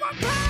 my power.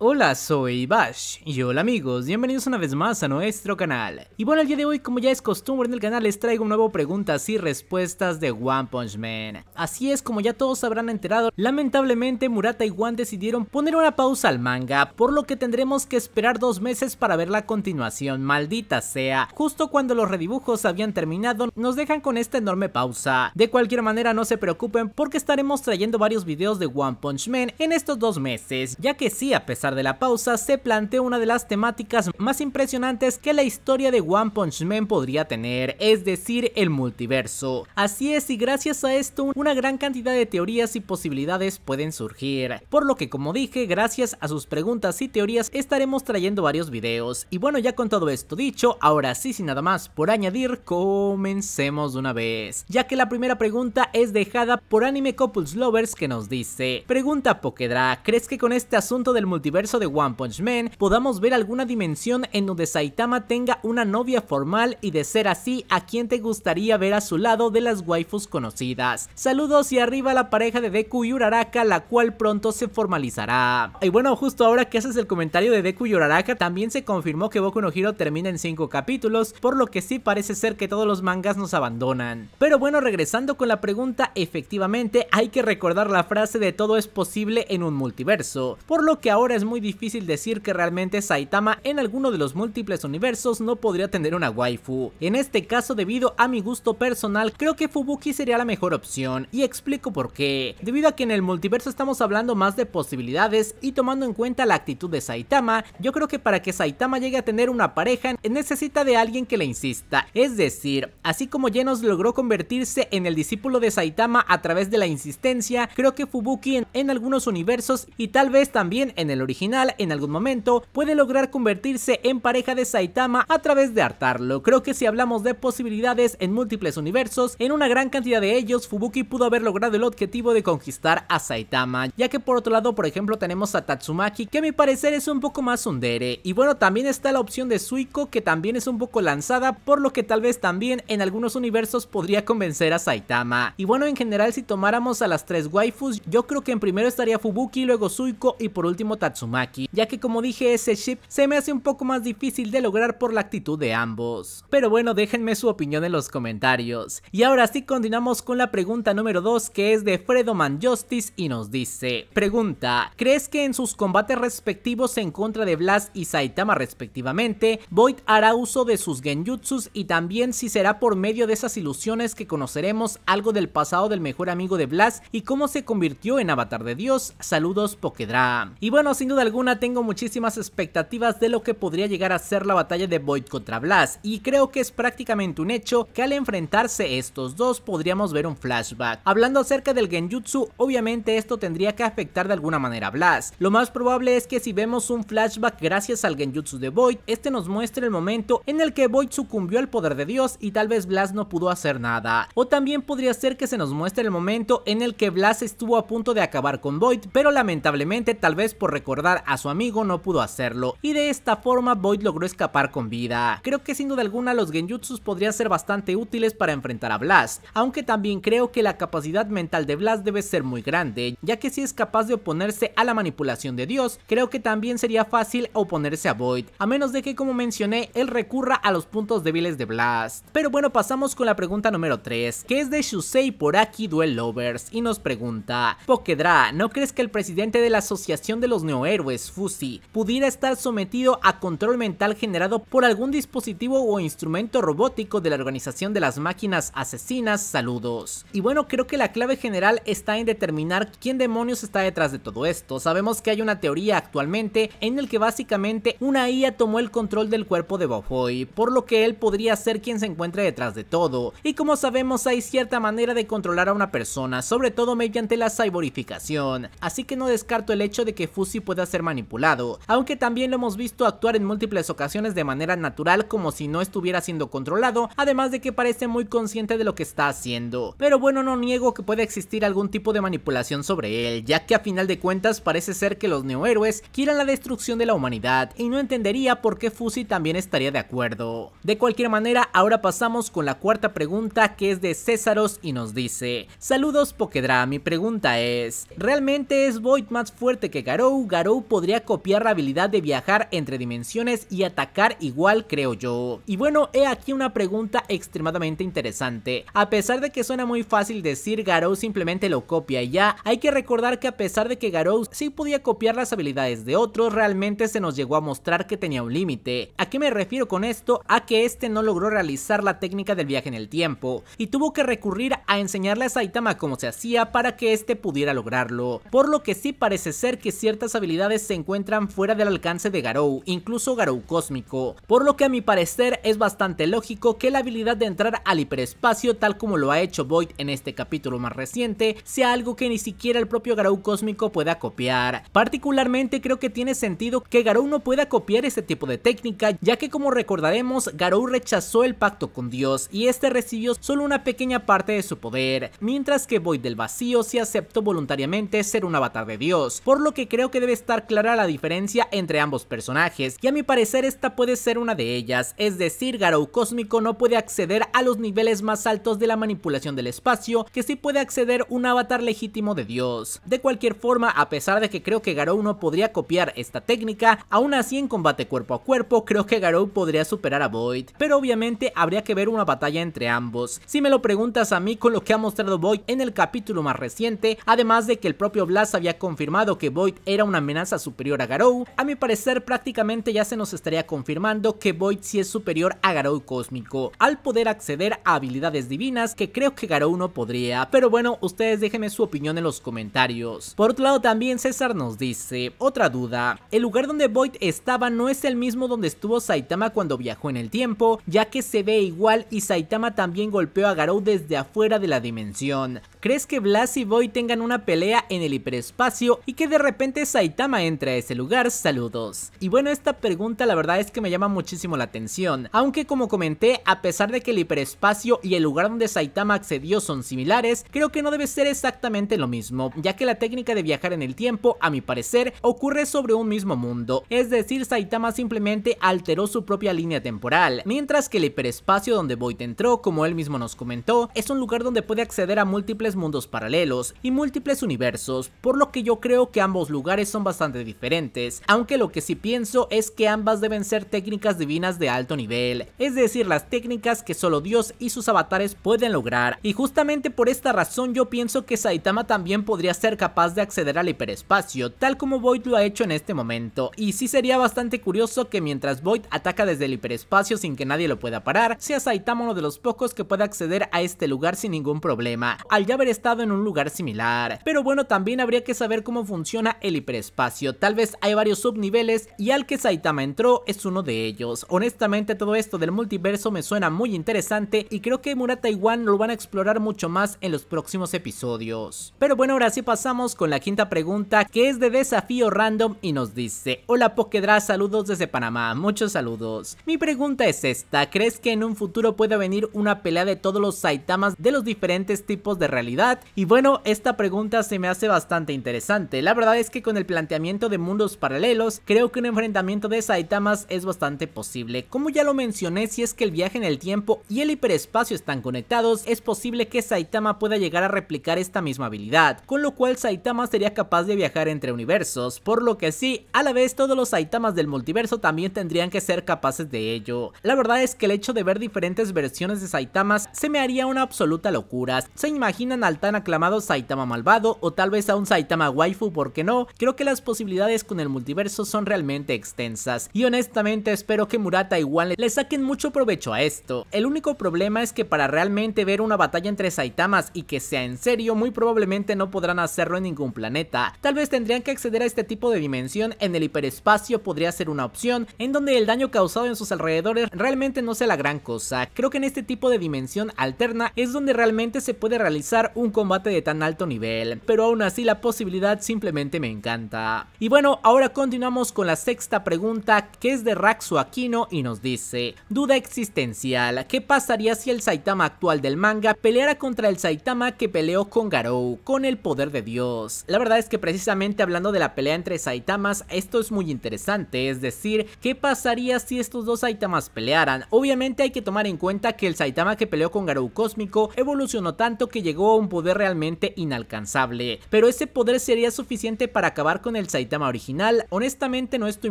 Hola, soy Bash y hola amigos, bienvenidos una vez más a nuestro canal. Y bueno, el día de hoy, como ya es costumbre en el canal, les traigo un nuevo preguntas y respuestas de One Punch Man. Así es, como ya todos habrán enterado, lamentablemente Murata y Wan decidieron poner una pausa al manga, por lo que tendremos que esperar dos meses para ver la continuación, maldita sea. Justo cuando los redibujos habían terminado, nos dejan con esta enorme pausa. De cualquier manera, no se preocupen porque estaremos trayendo varios videos de One Punch Man en estos dos meses, ya que sí, a pesar de la pausa, se plantea una de las temáticas más impresionantes que la historia de One Punch Man podría tener, es decir, el multiverso. Así es, y gracias a esto, una gran cantidad de teorías y posibilidades pueden surgir. Por lo que, como dije, gracias a sus preguntas y teorías, estaremos trayendo varios videos. Y bueno, ya con todo esto dicho, ahora sí, sin nada más por añadir, comencemos de una vez. Ya que la primera pregunta es dejada por Anime Couples Lovers que nos dice: Pregunta Pokedra, ¿crees que con este asunto del multiverso? de One Punch Man podamos ver alguna dimensión en donde Saitama tenga una novia formal y de ser así, ¿a quién te gustaría ver a su lado de las waifus conocidas? Saludos y arriba la pareja de Deku y Uraraka, la cual pronto se formalizará. Y bueno, justo ahora que haces el comentario de Deku y Uraraka, también se confirmó que Boku no Hero termina en 5 capítulos, por lo que sí parece ser que todos los mangas nos abandonan. Pero bueno, regresando con la pregunta, efectivamente hay que recordar la frase de todo es posible en un multiverso, por lo que ahora es muy difícil decir que realmente Saitama en alguno de los múltiples universos no podría tener una waifu. En este caso, debido a mi gusto personal, creo que Fubuki sería la mejor opción, y explico por qué. Debido a que en el multiverso estamos hablando más de posibilidades y tomando en cuenta la actitud de Saitama, yo creo que para que Saitama llegue a tener una pareja necesita de alguien que le insista. Es decir, así como Genos logró convertirse en el discípulo de Saitama a través de la insistencia, creo que Fubuki en, algunos universos y tal vez también en el original en algún momento puede lograr convertirse en pareja de Saitama a través de hartarlo. Creo que si hablamos de posibilidades en múltiples universos, en una gran cantidad de ellos Fubuki pudo haber logrado el objetivo de conquistar a Saitama, ya que por otro lado por ejemplo tenemos a Tatsumaki que a mi parecer es un poco más undere y bueno también está la opción de Suiko que también es un poco lanzada por lo que tal vez también en algunos universos podría convencer a Saitama y bueno en general si tomáramos a las tres waifus yo creo que en primero estaría Fubuki luego Suiko y por último Tatsumaki Maki, ya que como dije ese ship se me hace un poco más difícil de lograr por la actitud de ambos. Pero bueno, déjenme su opinión en los comentarios. Y ahora sí continuamos con la pregunta número 2 que es de Fredo Justice y nos dice, pregunta, ¿crees que en sus combates respectivos en contra de Blast y Saitama respectivamente, Void hará uso de sus genjutsus y también si será por medio de esas ilusiones que conoceremos algo del pasado del mejor amigo de Blast y cómo se convirtió en avatar de Dios? Saludos Pokedra. Y bueno, sin duda alguna tengo muchísimas expectativas de lo que podría llegar a ser la batalla de Void contra Blast y creo que es prácticamente un hecho que al enfrentarse estos dos podríamos ver un flashback. Hablando acerca del Genjutsu, obviamente esto tendría que afectar de alguna manera a Blast. Lo más probable es que si vemos un flashback gracias al Genjutsu de Void, este nos muestre el momento en el que Void sucumbió al poder de Dios y tal vez Blast no pudo hacer nada. O también podría ser que se nos muestre el momento en el que Blast estuvo a punto de acabar con Void, pero lamentablemente tal vez por recorrer a su amigo no pudo hacerlo y de esta forma Void logró escapar con vida. Creo que sin duda alguna los genjutsus podrían ser bastante útiles para enfrentar a Blast, aunque también creo que la capacidad mental de Blast debe ser muy grande, ya que si es capaz de oponerse a la manipulación de Dios, creo que también sería fácil oponerse a Void, a menos de que como mencioné, él recurra a los puntos débiles de Blast. Pero bueno, pasamos con la pregunta número 3, que es de Shusei por aquí Duel Lovers, y nos pregunta, Pokedra, ¿no crees que el presidente de la Asociación de los Neo héroes Fusi pudiera estar sometido a control mental generado por algún dispositivo o instrumento robótico de la organización de las máquinas asesinas, saludos. Y bueno, creo que la clave general está en determinar quién demonios está detrás de todo esto. Sabemos que hay una teoría actualmente en el que básicamente una IA tomó el control del cuerpo de Bofoy, por lo que él podría ser quien se encuentre detrás de todo. Y como sabemos hay cierta manera de controlar a una persona, sobre todo mediante la cyborificación. Así que no descarto el hecho de que Fusi pueda a ser manipulado, aunque también lo hemos visto actuar en múltiples ocasiones de manera natural como si no estuviera siendo controlado, además de que parece muy consciente de lo que está haciendo. Pero bueno, no niego que pueda existir algún tipo de manipulación sobre él, ya que a final de cuentas parece ser que los neohéroes quieran la destrucción de la humanidad y no entendería por qué Fusi también estaría de acuerdo. De cualquier manera, ahora pasamos con la cuarta pregunta que es de Césaros y nos dice, saludos Pokedra, mi pregunta es, ¿realmente es Void más fuerte que Garou? Garou podría copiar la habilidad de viajar entre dimensiones y atacar igual creo yo. Y bueno, he aquí una pregunta extremadamente interesante. A pesar de que suena muy fácil decir Garou simplemente lo copia y ya, hay que recordar que a pesar de que Garou sí podía copiar las habilidades de otros, realmente se nos llegó a mostrar que tenía un límite. ¿A qué me refiero con esto? A que este no logró realizar la técnica del viaje en el tiempo y tuvo que recurrir a enseñarle a Saitama cómo se hacía para que este pudiera lograrlo. Por lo que sí parece ser que ciertas habilidades se encuentran fuera del alcance de Garou, incluso Garou cósmico, por lo que a mi parecer es bastante lógico que la habilidad de entrar al hiperespacio tal como lo ha hecho Void en este capítulo más reciente sea algo que ni siquiera el propio Garou cósmico pueda copiar. Particularmente creo que tiene sentido que Garou no pueda copiar este tipo de técnica ya que como recordaremos Garou rechazó el pacto con Dios y este recibió solo una pequeña parte de su poder, mientras que Void del vacío se aceptó voluntariamente ser un avatar de Dios, por lo que creo que debe estar estar clara la diferencia entre ambos personajes, y a mi parecer esta puede ser una de ellas, es decir, Garou Cósmico no puede acceder a los niveles más altos de la manipulación del espacio, que sí puede acceder un avatar legítimo de Dios. De cualquier forma, a pesar de que creo que Garou no podría copiar esta técnica, aún así en combate cuerpo a cuerpo creo que Garou podría superar a Void, pero obviamente habría que ver una batalla entre ambos. Si me lo preguntas a mí con lo que ha mostrado Void en el capítulo más reciente, además de que el propio Blast había confirmado que Void era una amenaza superior a Garou, a mi parecer prácticamente ya se nos estaría confirmando que Void sí es superior a Garou cósmico, al poder acceder a habilidades divinas que creo que Garou no podría, pero bueno, ustedes déjenme su opinión en los comentarios. Por otro lado también César nos dice, otra duda, el lugar donde Void estaba no es el mismo donde estuvo Saitama cuando viajó en el tiempo, ya que se ve igual y Saitama también golpeó a Garou desde afuera de la dimensión. ¿Crees que blas y Void tengan una pelea en el hiperespacio y que de repente Saitama Saitama entra a ese lugar? Saludos. Y bueno, esta pregunta la verdad es que me llama muchísimo la atención, aunque como comenté, a pesar de que el hiperespacio y el lugar donde Saitama accedió son similares, creo que no debe ser exactamente lo mismo, ya que la técnica de viajar en el tiempo, a mi parecer, ocurre sobre un mismo mundo, es decir, Saitama simplemente alteró su propia línea temporal, mientras que el hiperespacio donde Void entró, como él mismo nos comentó, es un lugar donde puede acceder a múltiples mundos paralelos y múltiples universos, por lo que yo creo que ambos lugares son bastante diferentes, aunque lo que sí pienso es que ambas deben ser técnicas divinas de alto nivel, es decir, las técnicas que solo Dios y sus avatares pueden lograr, y justamente por esta razón yo pienso que Saitama también podría ser capaz de acceder al hiperespacio, tal como Void lo ha hecho en este momento, y sí sería bastante curioso que mientras Void ataca desde el hiperespacio sin que nadie lo pueda parar, sea Saitama uno de los pocos que pueda acceder a este lugar sin ningún problema, al ya haber estado en un lugar similar. Pero bueno, también habría que saber cómo funciona el hiperespacio espacio. Tal vez hay varios subniveles y al que Saitama entró es uno de ellos. Honestamente todo esto del multiverso me suena muy interesante y creo que Murata y Wan lo van a explorar mucho más en los próximos episodios. Pero bueno, ahora sí pasamos con la quinta pregunta que es de desafío random y nos dice Hola Pokedra, saludos desde Panamá, muchos saludos. Mi pregunta es esta, ¿crees que en un futuro pueda venir una pelea de todos los Saitamas de los diferentes tipos de realidad? Y bueno, esta pregunta se me hace bastante interesante. La verdad es que con el planteamiento de mundos paralelos, creo que un enfrentamiento de Saitamas es bastante posible. Como ya lo mencioné, si es que el viaje en el tiempo y el hiperespacio están conectados, es posible que Saitama pueda llegar a replicar esta misma habilidad, con lo cual Saitama sería capaz de viajar entre universos, por lo que sí, a la vez todos los Saitamas del multiverso también tendrían que ser capaces de ello. La verdad es que el hecho de ver diferentes versiones de Saitamas se me haría una absoluta locura. ¿Se imaginan al tan aclamado Saitama malvado o tal vez a un Saitama waifu, porque no? Creo que las las posibilidades con el multiverso son realmente extensas, y honestamente espero que Murata y le saquen mucho provecho a esto. El único problema es que para realmente ver una batalla entre Saitamas y que sea en serio, muy probablemente no podrán hacerlo en ningún planeta. Tal vez tendrían que acceder a este tipo de dimensión en el hiperespacio podría ser una opción, en donde el daño causado en sus alrededores realmente no sea la gran cosa. Creo que en este tipo de dimensión alterna es donde realmente se puede realizar un combate de tan alto nivel, pero aún así la posibilidad simplemente me encanta. Y bueno, ahora continuamos con la sexta pregunta que es de Raxo Aquino y nos dice, duda existencial, ¿qué pasaría si el Saitama actual del manga peleara contra el Saitama que peleó con Garou, con el poder de Dios? La verdad es que precisamente hablando de la pelea entre Saitamas, esto es muy interesante, es decir, ¿qué pasaría si estos dos Saitamas pelearan? Obviamente hay que tomar en cuenta que el Saitama que peleó con Garou Cósmico evolucionó tanto que llegó a un poder realmente inalcanzable, pero ese poder sería suficiente para acabar con el el Saitama original? Honestamente no estoy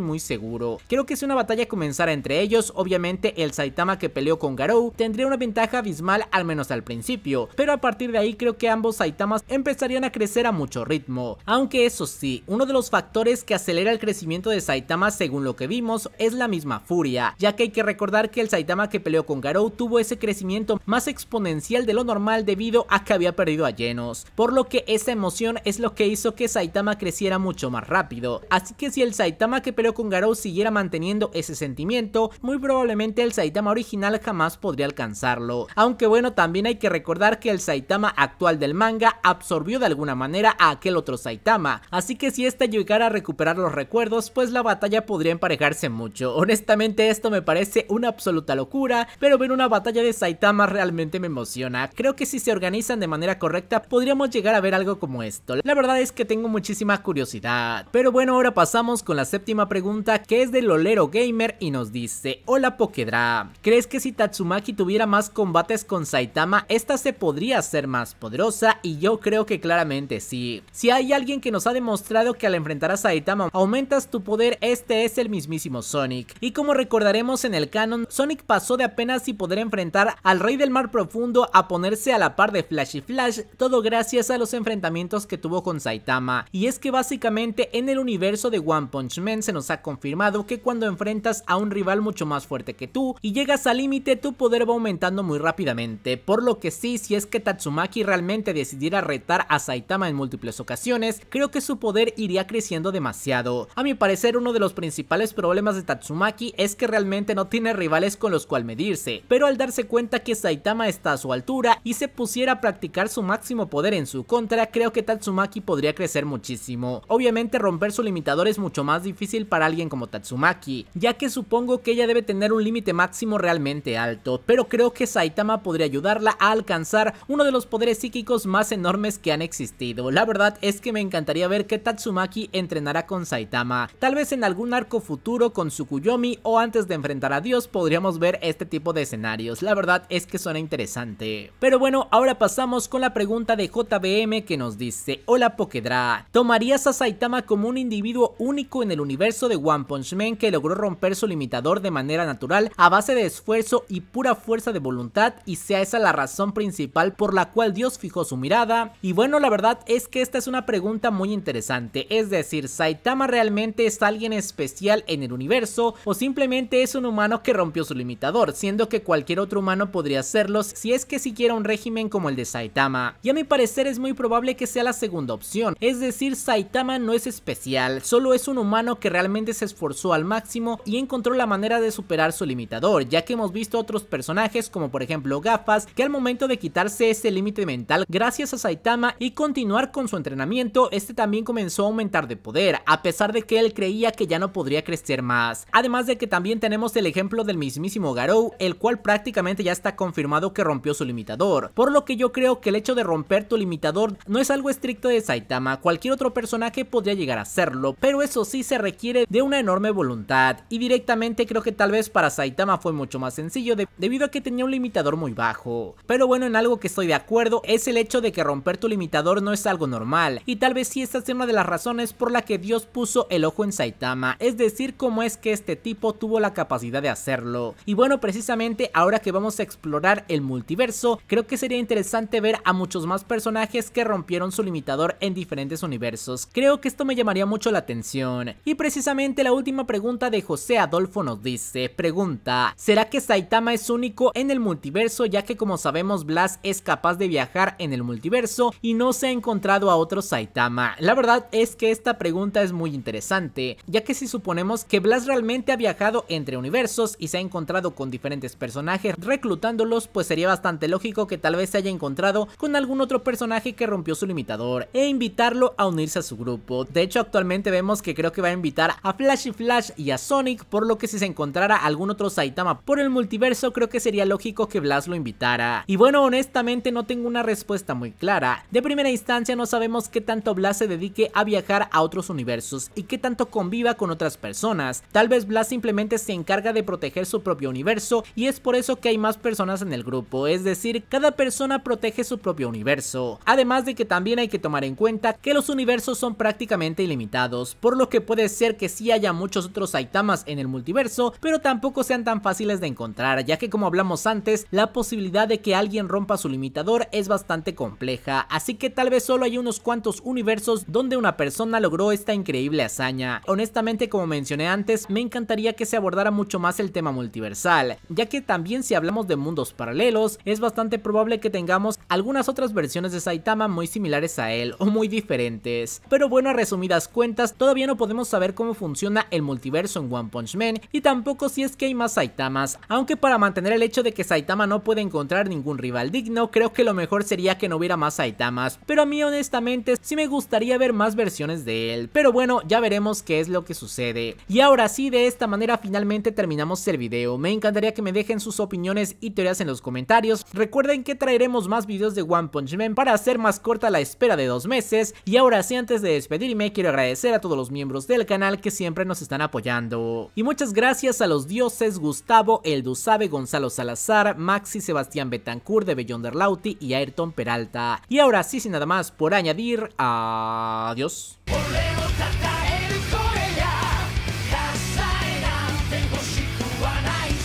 muy seguro. Creo que si una batalla comenzara entre ellos, obviamente el Saitama que peleó con Garou tendría una ventaja abismal al menos al principio, pero a partir de ahí creo que ambos Saitamas empezarían a crecer a mucho ritmo. Aunque eso sí, uno de los factores que acelera el crecimiento de Saitama según lo que vimos es la misma furia, ya que hay que recordar que el Saitama que peleó con Garou tuvo ese crecimiento más exponencial de lo normal debido a que había perdido a Genos, por lo que esa emoción es lo que hizo que Saitama creciera mucho más rápido. Así que si el Saitama que peleó con Garou siguiera manteniendo ese sentimiento, muy probablemente el Saitama original jamás podría alcanzarlo. Aunque bueno, también hay que recordar que el Saitama actual del manga absorbió de alguna manera a aquel otro Saitama, así que si este llegara a recuperar los recuerdos, pues la batalla podría emparejarse mucho. Honestamente esto me parece una absoluta locura, pero ver una batalla de Saitama realmente me emociona. Creo que si se organizan de manera correcta, podríamos llegar a ver algo como esto. La verdad es que tengo muchísima curiosidad. Pero bueno, ahora pasamos con la séptima pregunta que es de Lolero Gamer y nos dice, hola Pokedra, ¿crees que si Tatsumaki tuviera más combates con Saitama, esta se podría ser más poderosa? Y yo creo que claramente sí. Si hay alguien que nos ha demostrado que al enfrentar a Saitama aumentas tu poder, este es el mismísimo Sonic. Y como recordaremos en el canon, Sonic pasó de apenas si poder enfrentar al rey del mar profundo a ponerse a la par de Flash y Flash, todo gracias a los enfrentamientos que tuvo con Saitama. Y es que básicamente en el universo de One Punch Man se nos ha confirmado que cuando enfrentas a un rival mucho más fuerte que tú y llegas al límite, tu poder va aumentando muy rápidamente, por lo que sí, si es que Tatsumaki realmente decidiera retar a Saitama en múltiples ocasiones, creo que su poder iría creciendo demasiado. A mi parecer, uno de los principales problemas de Tatsumaki es que realmente no tiene rivales con los cual medirse, pero al darse cuenta que Saitama está a su altura y se pusiera a practicar su máximo poder en su contra, creo que Tatsumaki podría crecer muchísimo. Obviamente romper su limitador es mucho más difícil para alguien como Tatsumaki, ya que supongo que ella debe tener un límite máximo realmente alto, pero creo que Saitama podría ayudarla a alcanzar uno de los poderes psíquicos más enormes que han existido. La verdad es que me encantaría ver que Tatsumaki entrenará con Saitama. Tal vez en algún arco futuro con Tsukuyomi o antes de enfrentar a Dios podríamos ver este tipo de escenarios. La verdad es que suena interesante. Pero bueno, ahora pasamos con la pregunta de JBM que nos dice, hola Pokedra, ¿tomarías a Saitama como un individuo único en el universo de One Punch Man que logró romper su limitador de manera natural a base de esfuerzo y pura fuerza de voluntad y sea esa la razón principal por la cual Dios fijó su mirada. Y bueno, la verdad es que esta es una pregunta muy interesante, es decir, ¿Saitama realmente es alguien especial en el universo o simplemente es un humano que rompió su limitador, siendo que cualquier otro humano podría serlo si es que siquiera un régimen como el de Saitama? Y a mi parecer es muy probable que sea la segunda opción, es decir, Saitama no especial, solo es un humano que realmente se esforzó al máximo y encontró la manera de superar su limitador, ya que hemos visto otros personajes como por ejemplo Gafas, que al momento de quitarse ese límite mental gracias a Saitama y continuar con su entrenamiento, este también comenzó a aumentar de poder, a pesar de que él creía que ya no podría crecer más. Además de que también tenemos el ejemplo del mismísimo Garou, el cual prácticamente ya está confirmado que rompió su limitador, por lo que yo creo que el hecho de romper tu limitador no es algo estricto de Saitama, cualquier otro personaje podría llegar a hacerlo, pero eso sí se requiere de una enorme voluntad y directamente creo que tal vez para Saitama fue mucho más sencillo debido a que tenía un limitador muy bajo. Pero bueno, en algo que estoy de acuerdo es el hecho de que romper tu limitador no es algo normal y tal vez sí esta sea una de las razones por la que Dios puso el ojo en Saitama, es decir, cómo es que este tipo tuvo la capacidad de hacerlo. Y bueno, precisamente ahora que vamos a explorar el multiverso, creo que sería interesante ver a muchos más personajes que rompieron su limitador en diferentes universos. Creo que esto me llamaría mucho la atención. Y precisamente la última pregunta de José Adolfo nos dice, pregunta, ¿será que Saitama es único en el multiverso ya que como sabemos Blas es capaz de viajar en el multiverso y no se ha encontrado a otro Saitama? La verdad es que esta pregunta es muy interesante, ya que si suponemos que Blas realmente ha viajado entre universos y se ha encontrado con diferentes personajes reclutándolos, pues sería bastante lógico que tal vez se haya encontrado con algún otro personaje que rompió su limitador e invitarlo a unirse a su grupo. De hecho, actualmente vemos que creo que va a invitar a Flash y Flash y a Sonic, por lo que si se encontrara algún otro Saitama por el multiverso, creo que sería lógico que Blas lo invitara. Y bueno, honestamente no tengo una respuesta muy clara. De primera instancia no sabemos qué tanto Blas se dedique a viajar a otros universos y qué tanto conviva con otras personas. Tal vez Blas simplemente se encarga de proteger su propio universo y es por eso que hay más personas en el grupo, es decir, cada persona protege su propio universo. Además de que también hay que tomar en cuenta que los universos son prácticamente ilimitados, por lo que puede ser que sí haya muchos otros Saitamas en el multiverso, pero tampoco sean tan fáciles de encontrar, ya que como hablamos antes, la posibilidad de que alguien rompa su limitador es bastante compleja, así que tal vez solo hay unos cuantos universos donde una persona logró esta increíble hazaña. Honestamente, como mencioné antes, me encantaría que se abordara mucho más el tema multiversal, ya que también si hablamos de mundos paralelos, es bastante probable que tengamos algunas otras versiones de Saitama muy similares a él o muy diferentes. Pero bueno, resumidas cuentas todavía no podemos saber cómo funciona el multiverso en One Punch Man y tampoco si es que hay más Saitamas, aunque para mantener el hecho de que Saitama no puede encontrar ningún rival digno, creo que lo mejor sería que no hubiera más Saitamas, pero a mí honestamente sí me gustaría ver más versiones de él, pero bueno, ya veremos qué es lo que sucede. Y ahora sí, de esta manera finalmente terminamos el video, me encantaría que me dejen sus opiniones y teorías en los comentarios, recuerden que traeremos más videos de One Punch Man para hacer más corta la espera de dos meses, y ahora sí antes de despedir y me quiero agradecer a todos los miembros del canal que siempre nos están apoyando. Y muchas gracias a los dioses Gustavo, El Sabe Gonzalo Salazar, Maxi, Sebastián Betancourt de Bellonder Lauti y Ayrton Peralta. Y ahora sí, sin nada más por añadir, adiós.